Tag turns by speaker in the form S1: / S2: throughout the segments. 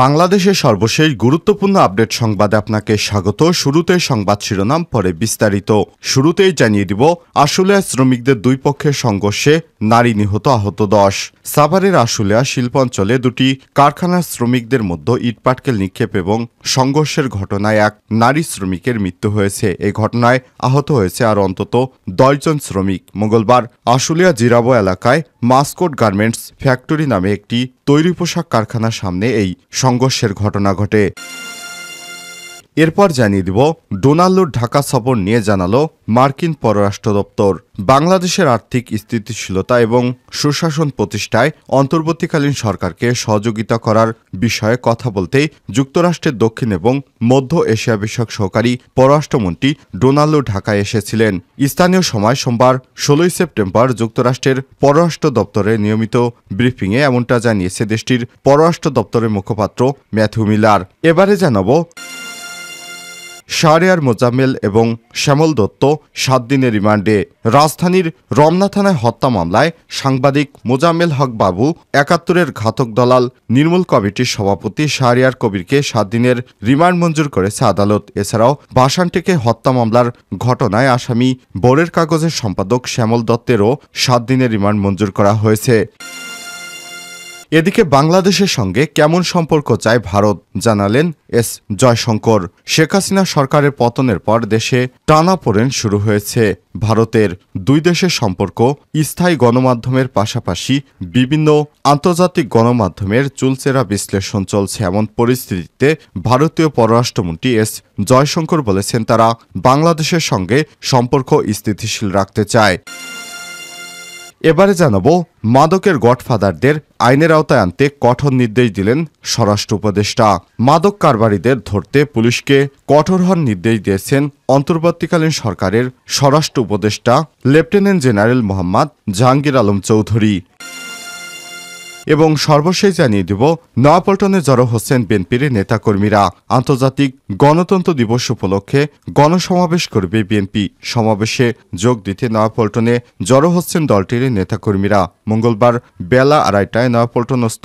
S1: বাংলাদেশের সর্বশেষ গুরুত্বপূর্ণ আপডেট সংবাদে আপনাকে স্বাগত শুরুতে সংবাদ শিরোনাম পরে বিস্তারিত শুরুতেই জানিয়ে দিব আশুলিয়া শ্রমিকদের দুই পক্ষের সংঘর্ষে নারী নিহত আহত দশ সাভারের আশুলিয়া শিল্পাঞ্চলে দুটি কারখানার শ্রমিকদের মধ্যে ইটপাটকেল নিক্ষেপ এবং সংঘর্ষের ঘটনায় এক নারী শ্রমিকের মৃত্যু হয়েছে এই ঘটনায় আহত হয়েছে আর অন্তত দশজন শ্রমিক মঙ্গলবার আশুলিয়া জিরাবো এলাকায় মাস্কোট গার্মেন্টস ফ্যাক্টরি নামে একটি তৈরি পোশাক কারখানার সামনে এই সংঘর্ষের ঘটনা ঘটে এরপর জানিয়ে দিব ডোনাল্ডোর ঢাকা সফর নিয়ে জানালো মার্কিন পররাষ্ট্র দপ্তর বাংলাদেশের আর্থিক স্থিতিশীলতা এবং সুশাসন প্রতিষ্ঠায় অন্তর্বর্তীকালীন সরকারকে সহযোগিতা করার বিষয়ে কথা বলতেই যুক্তরাষ্ট্রের দক্ষিণ এবং মধ্য এশিয়া বিষয়ক সহকারী পররাষ্ট্রমন্ত্রী ডোনাল্ডো ঢাকায় এসেছিলেন স্থানীয় সময় সোমবার ষোলোই সেপ্টেম্বর যুক্তরাষ্ট্রের পররাষ্ট্র দপ্তরের নিয়মিত ব্রিফিংয়ে এমনটা জানিয়েছে দেশটির পররাষ্ট্র দপ্তরের মুখপাত্র ম্যাথু মিলার এবারে জানাবো শাহরিয়ার মোজাম্মেল এবং শ্যামল দত্ত সাত দিনের রিমান্ডে রাজধানীর রমনা থানায় হত্যা মামলায় সাংবাদিক মোজাম্মেল হক বাবু একাত্তরের ঘাতক দলাল নির্মূল কমিটির সভাপতি শাহরিয়ার কবিরকে সাত দিনের রিমান্ড মঞ্জুর করেছে আদালত এছাড়াও বাসানটিকে হত্যা মামলার ঘটনায় আসামি বোরের কাগজের সম্পাদক শ্যামল দত্তেরও সাত দিনের রিমান্ড মঞ্জুর করা হয়েছে এদিকে বাংলাদেশের সঙ্গে কেমন সম্পর্ক চায় ভারত জানালেন এস জয়শঙ্কর শেখ হাসিনা সরকারের পতনের পর দেশে টানাপোড়েন শুরু হয়েছে ভারতের দুই দেশের সম্পর্ক স্থায়ী গণমাধ্যমের পাশাপাশি বিভিন্ন আন্তর্জাতিক গণমাধ্যমের চুলচেরা বিশ্লেষণ চলছে এমন পরিস্থিতিতে ভারতীয় পররাষ্ট্রমন্ত্রী এস জয়শঙ্কর বলেছেন তারা বাংলাদেশের সঙ্গে সম্পর্ক স্থিতিশীল রাখতে চায় এবারে জানাব মাদকের গডফাদারদের আইনের আওতায় আনতে কঠোর নির্দেশ দিলেন স্বরাষ্ট্র উপদেষ্টা মাদক কারবারিদের ধরতে পুলিশকে কঠোর হন নির্দেশ দিয়েছেন অন্তর্বর্তীকালীন সরকারের স্বরাষ্ট্র উপদেষ্টা লেফটেন্যান্ট জেনারেল মোহাম্মদ জাহাঙ্গীর আলম চৌধুরী এবং সর্বশেষ জানিয়ে দেব নয়াপল্টনে জড়ো হোসেন বিএনপির নেতাকর্মীরা আন্তর্জাতিক গণতন্ত্র দিবস উপলক্ষে গণসমাবেশ করবে বিএনপি সমাবেশে যোগ দিতে নয়াপল্টনে জড়ো হোসেন দলটির নেতাকর্মীরা মঙ্গলবার বেলা আড়াইটায় নয়াপল্টনস্থ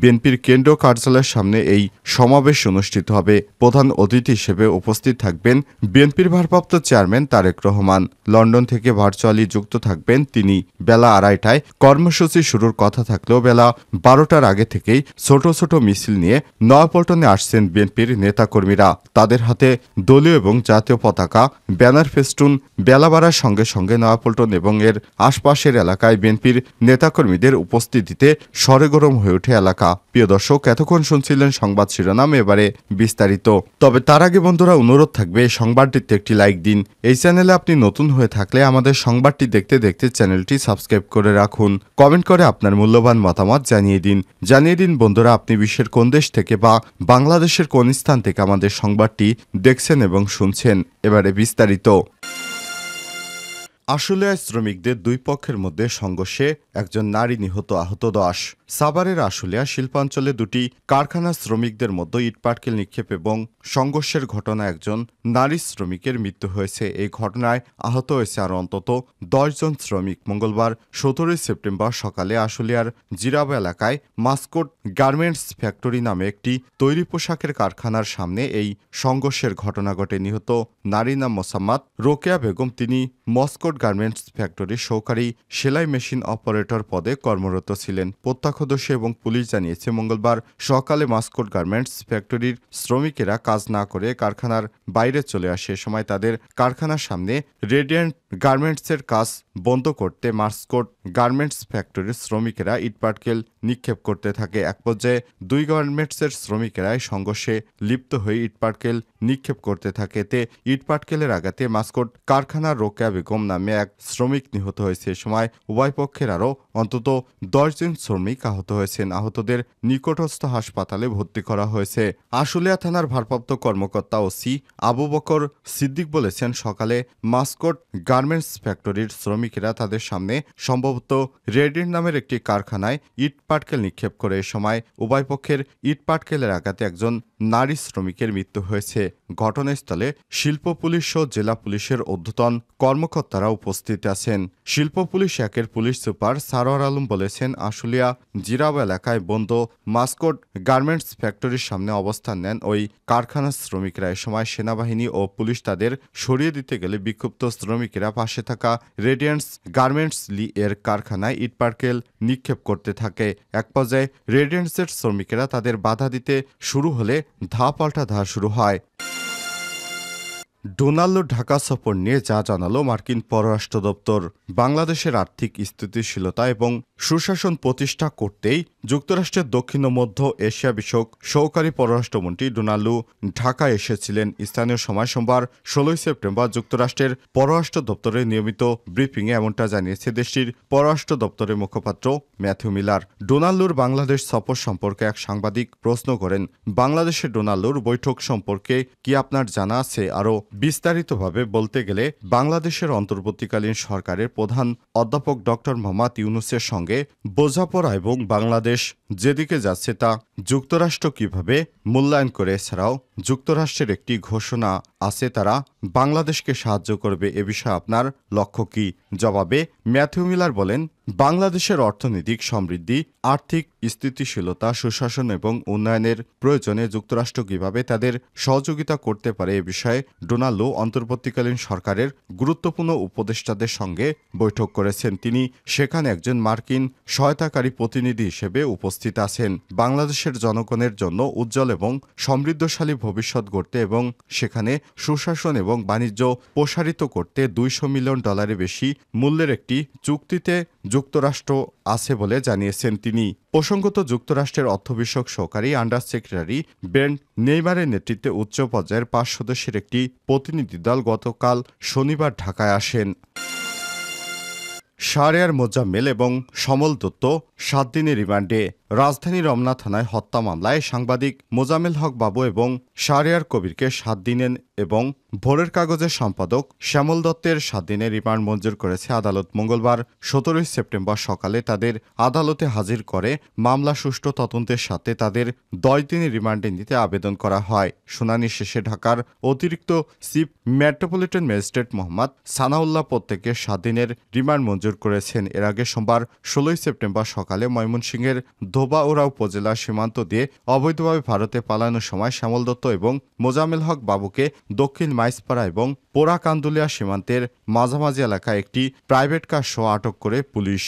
S1: বিএনপির কেন্দ্র কার্যালয়ের সামনে এই সমাবেশ অনুষ্ঠিত হবে প্রধান অতিথি হিসেবে উপস্থিত থাকবেন বিএনপির ভারপ্রাপ্ত চেয়ারম্যান তারেক রহমান লন্ডন থেকে ভার্চুয়ালি যুক্ত থাকবেন তিনি বেলা আড়াইটায় কর্মসূচি শুরুর কথা থাকলেও বেলা বারোটার আগে থেকেই ছোট ছোট মিছিল নিয়ে নয়াপল্টনে আসছেন বিএনপির নেতাকর্মীরা তাদের হাতে দলীয় এবং জাতীয় পতাকা ব্যানার ফেস্টুন বেলা বাড়ার সঙ্গে সঙ্গে নয়াপল্টন এবং এর আশপাশের এলাকায় বিএনপির নেতাকর্মীদের উপস্থিতিতে সরেগরম হয়ে ওঠে এলাকা প্রিয় দর্শক এতক্ষণ শুনছিলেন সংবাদ শিরোনাম এবারে বিস্তারিত তবে তার আগে বন্ধুরা অনুরোধ থাকবে সংবাদটিতে একটি লাইক দিন এই চ্যানেলে আপনি নতুন হয়ে থাকলে আমাদের সংবাদটি দেখতে দেখতে চ্যানেলটি সাবস্ক্রাইব করে রাখুন কমেন্ট করে আপনার মূল্যবান মতামত জানিয়ে দিন জানিয়ে দিন বন্ধুরা আপনি বিশ্বের কোন দেশ থেকে বা বাংলাদেশের কোন স্থান থেকে আমাদের সংবাদটি দেখছেন এবং শুনছেন এবারে বিস্তারিত আশুলিয়ায় শ্রমিকদের দুই পক্ষের মধ্যে সংঘর্ষে একজন নারী নিহত আহত দশ সাভারের আশুলিয়া শিল্পাঞ্চলে দুটি কারখানা শ্রমিকদের মধ্যে ইটপাটকেল নিক্ষেপ এবং সংঘর্ষের ঘটনা একজন নারী শ্রমিকের মৃত্যু হয়েছে এই ঘটনায় আহত হয়েছে আর অন্তত দশজন শ্রমিক মঙ্গলবার সতেরোই সেপ্টেম্বর সকালে আশুলিয়ার জিরাব এলাকায় মাস্কোট গার্মেন্টস ফ্যাক্টরি নামে একটি তৈরি পোশাকের কারখানার সামনে এই সংঘর্ষের ঘটনা ঘটে নিহত নারী নাম মোসাম্মাদ রোকেয়া বেগম তিনি মস্কোট গার্মেন্টস ফ্যাক্টরির সহকারী সেলাই মেশিন অপারেটর পদে কর্মরত ছিলেন প্রত্যক্ষ সদস্য এবং পুলিশ জানিয়েছে মঙ্গলবার সকালে মাস্কোট গার্মেন্টস ফ্যাক্টরির শ্রমিকেরা কাজ না করে কারখানার বাইরে চলে আসে সময় তাদের কারখানার সামনে রেডিয়েন্ট গার্মেন্টসের কাজ বন্ধ করতে মার্সকোট গার্মেন্টস ফ্যাক্টরির শ্রমিকেরা ইটপাটকেল নিক্ষেপ করতে থাকে এক পর্যায়ে দুই গার্মেন্টসের শ্রমিকেরা সংঘর্ষে লিপ্ত হয়ে ইটপাটকেল নিক্ষেপ করতে থাকে এতে ইটপাটকেলের আঘাতে মাস্কোট কারখানার রোকেয়া বেগম নামে এক শ্রমিক নিহত হয়েছে এ সময় উভয় পক্ষের আরও অন্তত দশজন শ্রমিক আহত হয়েছেন আহতদের নিকটস্থ হাসপাতালে ভর্তি করা হয়েছে আশুলিয়া থানার ভারপ্রাপ্ত কর্মকর্তা ওসি আবু বকর সিদ্দিক বলেছেন সকালে মাস্কোট গার্মেন্টস ফ্যাক্টরির শ্রমিক শ্রমিকেরা তাদের সামনে সম্ভবত রেডির নামের একটি কারখানায় ইট পাটকেল নিক্ষেপ করে এ সময় উভয় পক্ষের ইট পাটকেলের আঘাতে একজন নারী শ্রমিকের মৃত্যু হয়েছে ঘটনাস্থলে শিল্প পুলিশ ও জেলা পুলিশের অধ্যতন কর্মকর্তারা উপস্থিত আছেন শিল্প পুলিশ একের পুলিশ সুপার সারোয়ার আলম বলেছেন আশুলিয়া জিরাব এলাকায় বন্ধ মাস্কোট গার্মেন্টস ফ্যাক্টরির সামনে অবস্থান নেন ওই কারখানার শ্রমিকরা এ সময় সেনাবাহিনী ও পুলিশ তাদের সরিয়ে দিতে গেলে বিক্ষুব্ধ শ্রমিকেরা পাশে থাকা রেডিয়ান গার্মেন্টস গার্মেন্টস লি এর কারখানায় ইটপার্কেল নিক্ষেপ করতে থাকে এক পর্যায়ে রেডিয়েন্টসের শ্রমিকেরা তাদের বাধা দিতে শুরু হলে ধাপাল্টা ধার শুরু হয় ডোনাল্ড ঢাকা সফর নিয়ে যা জানালো মার্কিন পররাষ্ট্র দপ্তর বাংলাদেশের আর্থিক স্থিতিশীলতা এবং সুশাসন প্রতিষ্ঠা করতেই যুক্তরাষ্ট্রের দক্ষিণ ও মধ্য এশিয়া বিষয়ক সহকারী পররাষ্ট্রমন্ত্রী ডোনাল্ডো ঢাকা এসেছিলেন স্থানীয় সময় সোমবার ষোলোই সেপ্টেম্বর যুক্তরাষ্ট্রের পররাষ্ট্র দপ্তরের নিয়মিত ব্রিফিংয়ে এমনটা জানিয়েছে দেশটির পররাষ্ট্র দপ্তরের মুখপাত্র ম্যাথিউ মিলার ডোনাল্ডুর বাংলাদেশ সফর সম্পর্কে এক সাংবাদিক প্রশ্ন করেন বাংলাদেশের ডোনাল্ডুর বৈঠক সম্পর্কে কি আপনার জানা আছে আরও বিস্তারিতভাবে বলতে গেলে বাংলাদেশের অন্তর্বর্তীকালীন সরকারের প্রধান অধ্যাপক ড মোহাম্মদ ইউনুসের সঙ্গে বোঝাপড়া এবং বাংলাদেশ যেদিকে যাচ্ছে তা যুক্তরাষ্ট্র কিভাবে মূল্যায়ন করে এছাড়াও যুক্তরাষ্ট্রের একটি ঘোষণা আছে তারা বাংলাদেশকে সাহায্য করবে এ বিষয়ে আপনার লক্ষ্য কি জবাবে ম্যাথিউ মিলার বলেন বাংলাদেশের অর্থনৈতিক সমৃদ্ধি আর্থিক স্থিতিশীলতা সুশাসন এবং উন্নয়নের প্রয়োজনে যুক্তরাষ্ট্র কিভাবে তাদের সহযোগিতা করতে পারে এ বিষয়ে ডোনাল্ডো অন্তর্বর্তীকালীন সরকারের গুরুত্বপূর্ণ উপদেষ্টাদের সঙ্গে বৈঠক করেছেন তিনি সেখানে একজন মার্কিন সহায়তাকারী প্রতিনিধি হিসেবে উপস্থিত আছেন বাংলাদেশের জনগণের জন্য উজ্জ্বল এবং সমৃদ্ধশালী ভবিষ্যৎ গড়তে এবং সেখানে সুশাসন এবং বাণিজ্য প্রসারিত করতে দুইশো মিলিয়ন ডলারের বেশি মূল্যের একটি চুক্তিতে যুক্তরাষ্ট্র আছে বলে জানিয়েছেন তিনি প্রসঙ্গত যুক্তরাষ্ট্রের অর্থবিষয়ক সহকারী আন্ডার সেক্রেটারি বেন নেইমারের নেতৃত্বে উচ্চ পর্যায়ের পাঁচ সদস্যের একটি প্রতিনিধি দল গতকাল শনিবার ঢাকায় আসেন সারেয়ার মোজাম্মেল এবং সমল দত্ত সাত দিনের রিমান্ডে রাজধানী রমনা থানায় হত্যা মামলায় সাংবাদিক মোজামেল হক বাবু এবং শারিয়ার কবিরকে সাত দিনের এবং ভোরের কাগজের সম্পাদক শ্যামল দত্তের সাত দিনের রিমান্ড মঞ্জুর করেছে আদালত মঙ্গলবার সতেরোই সেপ্টেম্বর সকালে তাদের আদালতে হাজির করে মামলা সুষ্ঠু তদন্তের সাথে তাদের দশ দিনের রিমান্ডে নিতে আবেদন করা হয় শুনানি শেষে ঢাকার অতিরিক্ত chief metropolitan magistrate Mohammad Sanaullah প্রত্যেকের সাত দিনের রিমান্ড মঞ্জুর করেছেন এর আগে সোমবার ষোলোই সেপ্টেম্বর সকালে ময়মনসিংহের ধোবাউড়া উপজেলা সীমান্ত দিয়ে অবৈধভাবে ভারতে পালানোর সময় শ্যামল দত্ত এবং মোজামেল হক বাবুকে দক্ষিণ মাইসপাড়া এবং পোড়া কান্দুলিয়া সীমান্তের মাঝামাঝি এলাকায় একটি প্রাইভেট কার শো আটক করে পুলিশ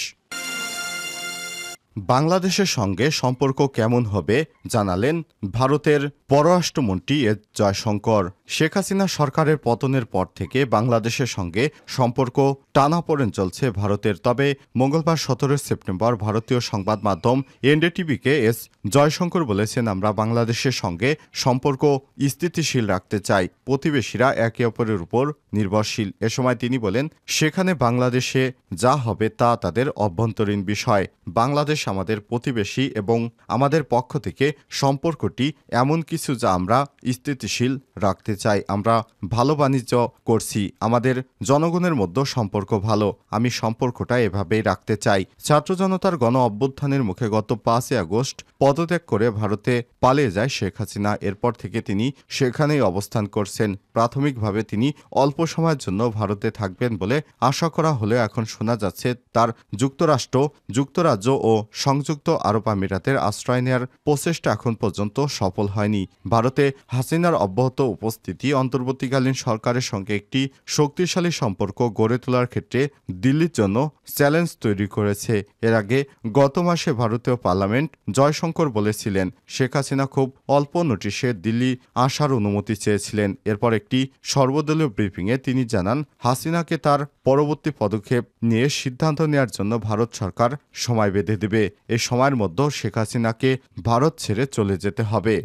S1: বাংলাদেশের সঙ্গে সম্পর্ক কেমন হবে জানালেন ভারতের পররাষ্ট্রমন্ত্রী এস জয়শঙ্কর শেখ হাসিনা সরকারের পতনের পর থেকে বাংলাদেশের সঙ্গে সম্পর্ক টানাপড়েন চলছে ভারতের তবে মঙ্গলবার সতেরো সেপ্টেম্বর ভারতীয় সংবাদ মাধ্যম এনডিটিভিকে এস জয়শঙ্কর বলেছেন আমরা বাংলাদেশের সঙ্গে সম্পর্ক স্থিতিশীল রাখতে চাই প্রতিবেশীরা একে অপরের উপর নির্ভরশীল এ সময় তিনি বলেন সেখানে বাংলাদেশে যা হবে তা তাদের অভ্যন্তরীণ বিষয় বাংলাদেশ আমাদের প্রতিবেশী এবং আমাদের পক্ষ থেকে সম্পর্কটি এমন কিছু যা আমরা স্থিতিশীল রাখতে চাই আমরা ভালো বাণিজ্য করছি আমাদের জনগণের মধ্যে সম্পর্ক ভালো আমি সম্পর্কটা এভাবেই রাখতে চাই ছাত্র জনতার গণ অভ্যুত্থানের মুখে গত পাঁচই আগস্ট পদত্যাগ করে ভারতে পালিয়ে যায় শেখ হাসিনা এরপর থেকে তিনি সেখানেই অবস্থান করছেন প্রাথমিকভাবে তিনি অল্প সময়ের জন্য ভারতে থাকবেন বলে আশা করা হলেও এখন শোনা যাচ্ছে তার যুক্তরাষ্ট্র যুক্তরাজ্য ও সংযুক্ত আরব আমিরাতের আশ্রয় নেওয়ার প্রচেষ্টা এখন পর্যন্ত সফল হয়নি ভারতে হাসিনার অব্যাহত উপস্থিত পরিস্থিতি অন্তর্বর্তীকালীন সরকারের সঙ্গে একটি শক্তিশালী সম্পর্ক গড়ে তোলার ক্ষেত্রে দিল্লির জন্য চ্যালেঞ্জ তৈরি করেছে এর আগে গত মাসে ভারতীয় পার্লামেন্ট জয়শঙ্কর বলেছিলেন শেখ হাসিনা খুব অল্প নোটিশে দিল্লি আসার অনুমতি চেয়েছিলেন এরপর একটি সর্বদলীয় ব্রিফিংয়ে তিনি জানান হাসিনাকে তার পরবর্তী পদক্ষেপ নিয়ে সিদ্ধান্ত নেওয়ার জন্য ভারত সরকার সময় বেঁধে দেবে এ সময়ের মধ্যে শেখ হাসিনাকে ভারত ছেড়ে চলে যেতে হবে